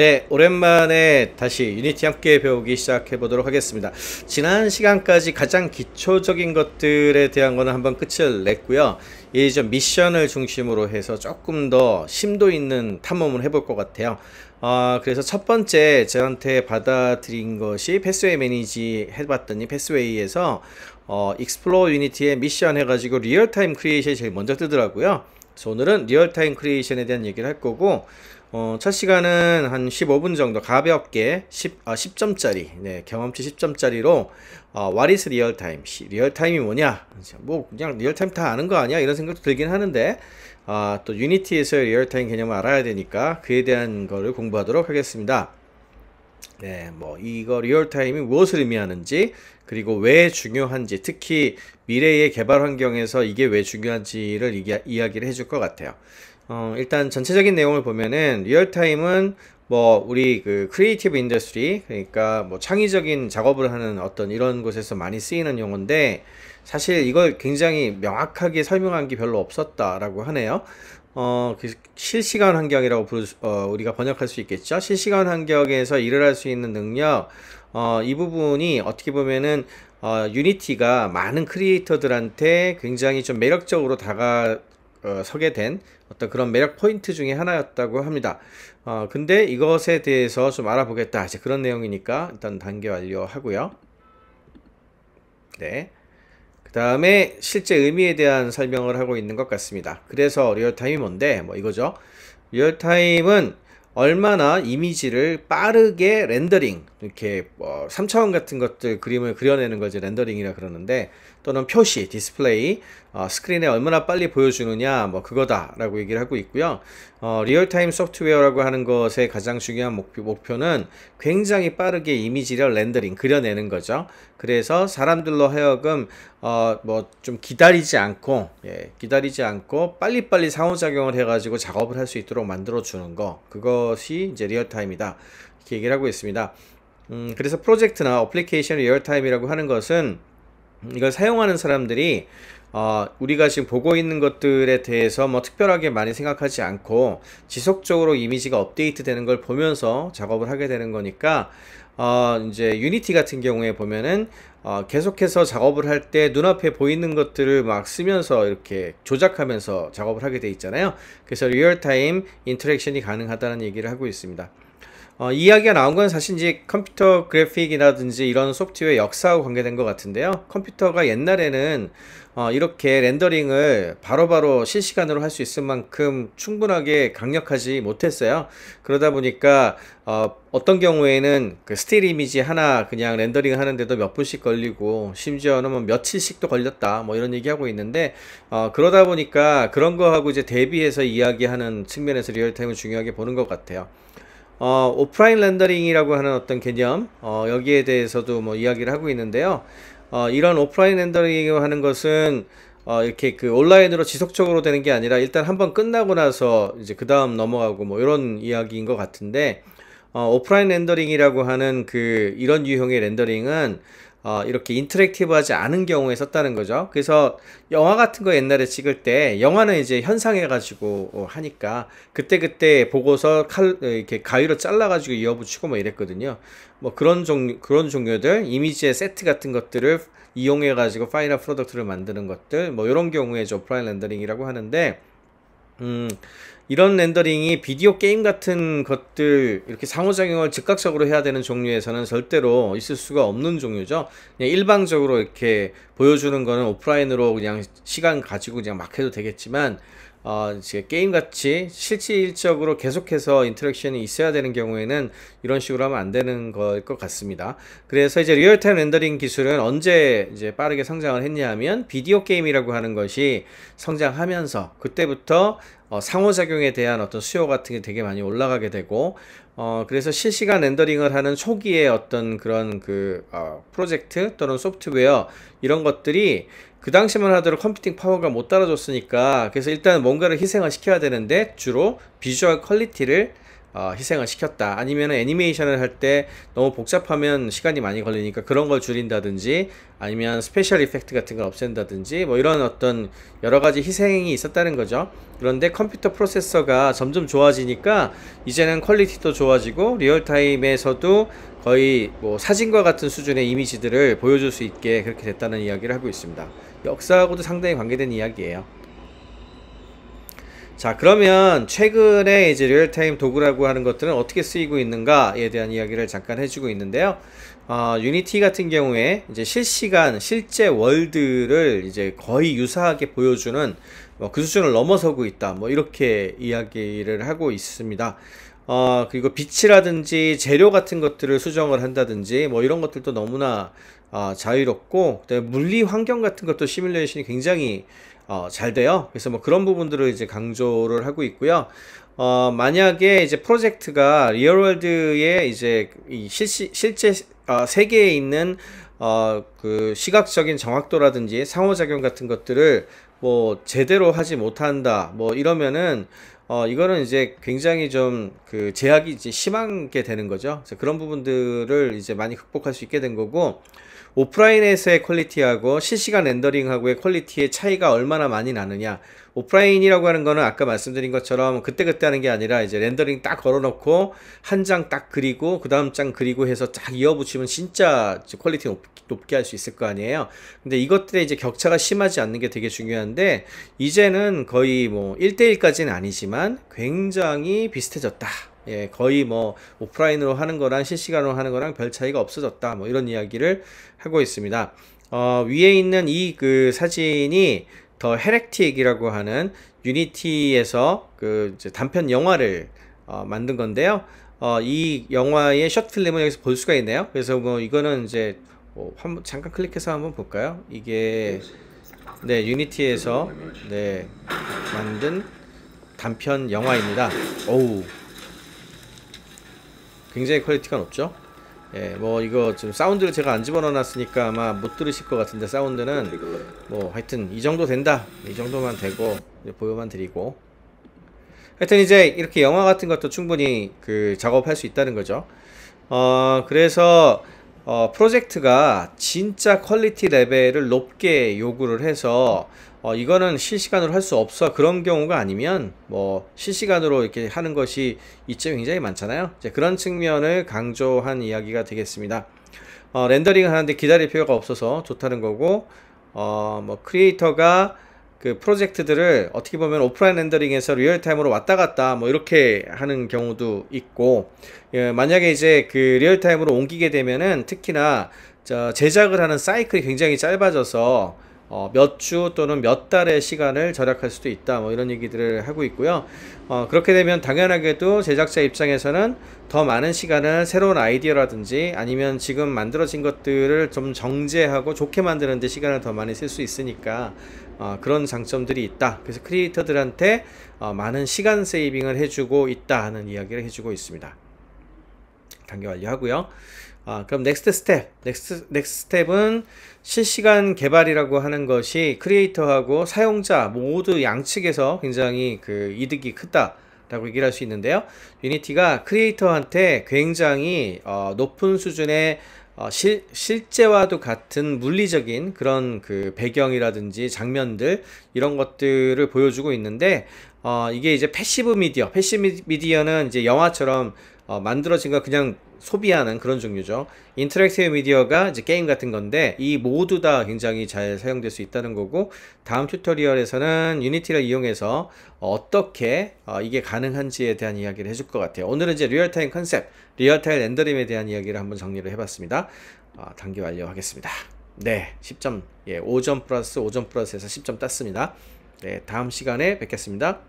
네, 오랜만에 다시 유니티 함께 배우기 시작해 보도록 하겠습니다. 지난 시간까지 가장 기초적인 것들에 대한 거는 한번 끝을 냈고요. 이제 미션을 중심으로 해서 조금 더 심도 있는 탐험을 해볼 것 같아요. 아, 그래서 첫 번째 저한테 받아들인 것이 패스웨이 매니지 해봤더니 패스웨이에서 어, 익스플로어 유니티의 미션 해가지고 리얼타임 크리에이션이 제일 먼저 뜨더라고요. 그래서 오늘은 리얼타임 크리에이션에 대한 얘기를 할 거고 어, 첫 시간은 한 15분 정도 가볍게 10, 아, 10점짜리 네, 경험치 10점짜리로 어, What is 리얼타임? 리얼타임이 뭐냐? 뭐 그냥 리얼타임 다 아는 거 아니야? 이런 생각도 들긴 하는데 아, 또 유니티에서의 리얼타임 개념을 알아야 되니까 그에 대한 거를 공부하도록 하겠습니다. 네, 뭐 이거 리얼타임이 무엇을 의미하는지 그리고 왜 중요한지 특히 미래의 개발 환경에서 이게 왜 중요한지를 이기, 이야기를 해줄 것 같아요. 어, 일단 전체적인 내용을 보면은 리얼타임은 뭐 우리 그 크리에이티브 인더스트리 그러니까 뭐 창의적인 작업을 하는 어떤 이런 곳에서 많이 쓰이는 용어인데 사실 이걸 굉장히 명확하게 설명한 게 별로 없었다라고 하네요. 어, 그 실시간 환경이라고 부르, 어, 우리가 번역할 수 있겠죠. 실시간 환경에서 일을 할 수 있는 능력, 어, 이 부분이 어떻게 보면은, 어, 유니티가 많은 크리에이터들한테 굉장히 좀 매력적으로 다가, 어, 서게 된 어떤 그런 매력 포인트 중에 하나였다고 합니다. 어, 근데 이것에 대해서 좀 알아보겠다. 이제 그런 내용이니까 일단 단계 완료하고요. 네. 그 다음에 실제 의미에 대한 설명을 하고 있는 것 같습니다. 그래서 리얼타임이 뭔데? 뭐 이거죠. 리얼타임은 얼마나 이미지를 빠르게 렌더링 이렇게 뭐 3차원 같은 것들 그림을 그려내는 거지 렌더링이라 그러는데 또는 표시, 디스플레이, 어, 스크린에 얼마나 빨리 보여주느냐, 뭐 그거다라고 얘기를 하고 있고요. 어, 리얼타임 소프트웨어라고 하는 것의 가장 중요한 목표, 목표는 굉장히 빠르게 이미지를 렌더링, 그려내는 거죠. 그래서 사람들로 하여금 어, 뭐좀 기다리지 않고, 예, 기다리지 않고 빨리빨리 상호작용을 해가지고 작업을 할 수 있도록 만들어주는 거, 그것이 이제 리얼타임이다. 이렇게 얘기를 하고 있습니다. 음, 그래서 프로젝트나 어플리케이션 리얼타임이라고 하는 것은 이걸 사용하는 사람들이 어, 우리가 지금 보고 있는 것들에 대해서 뭐 특별하게 많이 생각하지 않고 지속적으로 이미지가 업데이트 되는 걸 보면서 작업을 하게 되는 거니까 어, 이제 유니티 같은 경우에 보면은 어, 계속해서 작업을 할 때 눈앞에 보이는 것들을 막 쓰면서 이렇게 조작하면서 작업을 하게 돼 있잖아요. 그래서 리얼타임 인터랙션이 가능하다는 얘기를 하고 있습니다. 어, 이야기가 나온 건 사실 이제 컴퓨터 그래픽이라든지 이런 소프트웨어 역사와 관계된 것 같은데요. 컴퓨터가 옛날에는 어, 이렇게 렌더링을 바로바로 실시간으로 할 수 있을 만큼 충분하게 강력하지 못했어요. 그러다 보니까 어, 떤 경우에는 그 스틸 이미지 하나 그냥 렌더링 하는데도 몇 분씩 걸리고 심지어는 뭐 며칠씩도 걸렸다 뭐 이런 얘기하고 있는데 어, 그러다 보니까 그런 거하고 이제 대비해서 이야기하는 측면에서 리얼타임을 중요하게 보는 것 같아요. 어, 오프라인 렌더링이라고 하는 어떤 개념 어, 여기에 대해서도 뭐 이야기를 하고 있는데요. 어, 이런 오프라인 렌더링을 하는 것은 어, 이렇게 그 온라인으로 지속적으로 되는 게 아니라 일단 한번 끝나고 나서 이제 그 다음 넘어가고 뭐 이런 이야기인 것 같은데 어, 오프라인 렌더링이라고 하는 그 이런 유형의 렌더링은 어, 이렇게 인터랙티브하지 않은 경우에 썼다는 거죠. 그래서 영화 같은 거 옛날에 찍을 때 영화는 이제 현상해가지고 어, 하니까 그때 그때 보고서 칼 어, 이렇게 가위로 잘라가지고 이어붙이고 뭐 이랬거든요. 뭐 그런 종 그런 종류들 이미지의 세트 같은 것들을 이용해가지고 파이널 프로덕트를 만드는 것들 뭐 이런 경우에 오프라인 렌더링이라고 하는데 음, 이런 렌더링이 비디오 게임 같은 것들 이렇게 상호작용을 즉각적으로 해야 되는 종류에서는 절대로 있을 수가 없는 종류죠. 그냥 일방적으로 이렇게 보여주는 거는 오프라인으로 그냥 시간 가지고 그냥 막 해도 되겠지만 어, 게임같이 실질적으로 계속해서 인터랙션이 있어야 되는 경우에는 이런 식으로 하면 안 되는 것 같습니다. 그래서 이제 리얼타임 렌더링 기술은 언제 이제 빠르게 성장을 했냐 하면 비디오 게임이라고 하는 것이 성장하면서 그때부터 어, 상호작용에 대한 어떤 수요 같은 게 되게 많이 올라가게 되고 어, 그래서 실시간 렌더링을 하는 초기에 어떤 그런 그 어, 프로젝트 또는 소프트웨어 이런 것들이 그 당시만 하더라도 컴퓨팅 파워가 못 따라줬으니까 그래서 일단 뭔가를 희생을 시켜야 되는데 주로 비주얼 퀄리티를 어, 희생을 시켰다 아니면 애니메이션을 할 때 너무 복잡하면 시간이 많이 걸리니까 그런 걸 줄인다든지 아니면 스페셜 이펙트 같은 걸 없앤다든지 뭐 이런 어떤 여러 가지 희생이 있었다는 거죠 그런데 컴퓨터 프로세서가 점점 좋아지니까 이제는 퀄리티도 좋아지고 리얼타임에서도 거의 뭐 사진과 같은 수준의 이미지들을 보여줄 수 있게 그렇게 됐다는 이야기를 하고 있습니다 역사하고도 상당히 관계된 이야기예요. 자 그러면 최근에 이제 리얼타임 도구라고 하는 것들은 어떻게 쓰이고 있는가에 대한 이야기를 잠깐 해주고 있는데요. 어, 유니티 같은 경우에 이제 실시간 실제 월드를 이제 거의 유사하게 보여주는 뭐그 수준을 넘어서고 있다. 뭐 이렇게 이야기를 하고 있습니다. 어, 그리고 빛이라든지 재료 같은 것들을 수정을 한다든지 뭐 이런 것들도 너무나 어, 자유롭고 물리 환경 같은 것도 시뮬레이션이 굉장히 어, 잘 돼요. 그래서 뭐 그런 부분들을 이제 강조를 하고 있고요. 어, 만약에 이제 프로젝트가 리얼월드에 이제 실시, 실제 어, 세계에 있는 어, 그 시각적인 정확도라든지 상호작용 같은 것들을 뭐 제대로 하지 못한다 뭐 이러면은 어, 이거는 이제 굉장히 좀 그 제약이 이제 심하게 되는 거죠. 그래서 그런 부분들을 이제 많이 극복할 수 있게 된 거고, 오프라인에서의 퀄리티하고 실시간 렌더링하고의 퀄리티의 차이가 얼마나 많이 나느냐. 오프라인이라고 하는 거는 아까 말씀드린 것처럼 그때그때 하는 게 아니라 이제 렌더링 딱 걸어놓고 한 장 딱 그리고 그 다음 장 그리고 해서 쫙 이어붙이면 진짜 퀄리티 높, 높게 할 수 있을 거 아니에요. 근데 이것들의 이제 격차가 심하지 않는 게 되게 중요한데 이제는 거의 뭐 1대1까지는 아니지만 굉장히 비슷해졌다. 예, 거의 뭐 오프라인으로 하는 거랑 실시간으로 하는 거랑 별 차이가 없어졌다. 뭐 이런 이야기를 하고 있습니다. 어, 위에 있는 이 그 사진이 더 헤렉틱이라고 하는 유니티에서 그 단편 영화를 어, 만든 건데요. 어, 이 영화의 셔틀름을 여기서 볼 수가 있네요. 그래서 뭐 이거는 이제 뭐한 잠깐 클릭해서 한번 볼까요? 이게 네 유니티에서 네 만든 단편 영화입니다. 오우. 굉장히 퀄리티가 높죠 예, 뭐 이거 지금 사운드를 제가 안 집어넣어놨으니까 아마 못 들으실 것 같은데 사운드는 뭐 하여튼 이 정도 된다 이 정도만 되고 보여만 드리고 하여튼 이제 이렇게 영화 같은 것도 충분히 그 작업할 수 있다는 거죠 어 그래서 어, 프로젝트가 진짜 퀄리티 레벨을 높게 요구를 해서 어, 이거는 실시간으로 할 수 없어 그런 경우가 아니면 뭐 실시간으로 이렇게 하는 것이 이점이 굉장히 많잖아요 이제 그런 측면을 강조한 이야기가 되겠습니다 어, 렌더링을 하는데 기다릴 필요가 없어서 좋다는 거고 어, 뭐 크리에이터가 그 프로젝트들을 어떻게 보면 오프라인 렌더링에서 리얼타임으로 왔다 갔다 뭐 이렇게 하는 경우도 있고 예, 만약에 이제 그 리얼타임으로 옮기게 되면은 특히나 제작을 하는 사이클이 굉장히 짧아져서 어, 몇 주 또는 몇 달의 시간을 절약할 수도 있다 뭐 이런 얘기들을 하고 있고요 어, 그렇게 되면 당연하게도 제작자 입장에서는 더 많은 시간을 새로운 아이디어라든지 아니면 지금 만들어진 것들을 좀 정제하고 좋게 만드는 데 시간을 더 많이 쓸 수 있으니까 어, 그런 장점들이 있다 그래서 크리에이터들한테 어, 많은 시간 세이빙을 해주고 있다 하는 이야기를 해주고 있습니다 단계 완료하고요 아, 그럼 넥스트 스텝, 넥스트, 넥스트 스텝은 실시간 개발이라고 하는 것이 크리에이터하고 사용자 모두 양측에서 굉장히 그 이득이 크다. 라고 얘기를 할 수 있는데요. 유니티가 크리에이터한테 굉장히 어, 높은 수준의 어, 실, 실제와도 같은 물리적인 그런 그 배경이라든지 장면들 이런 것들을 보여주고 있는데 어, 이게 이제 패시브 미디어 패시브 미디어는 이제 영화처럼 어, 만들어진 걸 그냥 소비하는 그런 종류죠. 인터랙티브 미디어가 이제 게임 같은 건데 이 모두 다 굉장히 잘 사용될 수 있다는 거고 다음 튜토리얼에서는 유니티를 이용해서 어떻게 어, 이게 가능한지에 대한 이야기를 해줄 것 같아요. 오늘은 이제 리얼타임 컨셉, 리얼타임 렌더링에 대한 이야기를 한번 정리를 해봤습니다. 어, 단계 완료하겠습니다. 네, 10점, 예, 5점 플러스 5점 플러스에서 10점 땄습니다. 네, 다음 시간에 뵙겠습니다.